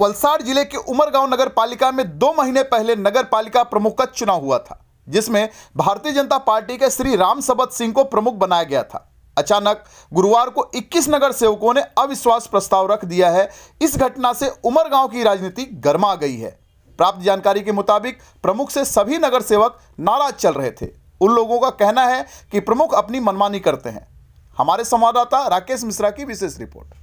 वलसाड़ जिले के उमरगांव नगर पालिका में दो महीने पहले नगर पालिका प्रमुख का चुनाव हुआ था जिसमें भारतीय जनता पार्टी के श्री राम सबत सिंह को प्रमुख बनाया गया था अचानक गुरुवार को 21 नगर सेवकों ने अविश्वास प्रस्ताव रख दिया है इस घटना से उमरगांव की राजनीति गर्मा गई है प्राप्त जानकारी के मुताबिक प्रमुख से सभी नगर सेवक नाराज चल रहे थे उन लोगों का कहना है कि प्रमुख अपनी मनमानी करते हैं हमारे संवाददाता राकेश मिश्रा की विशेष रिपोर्ट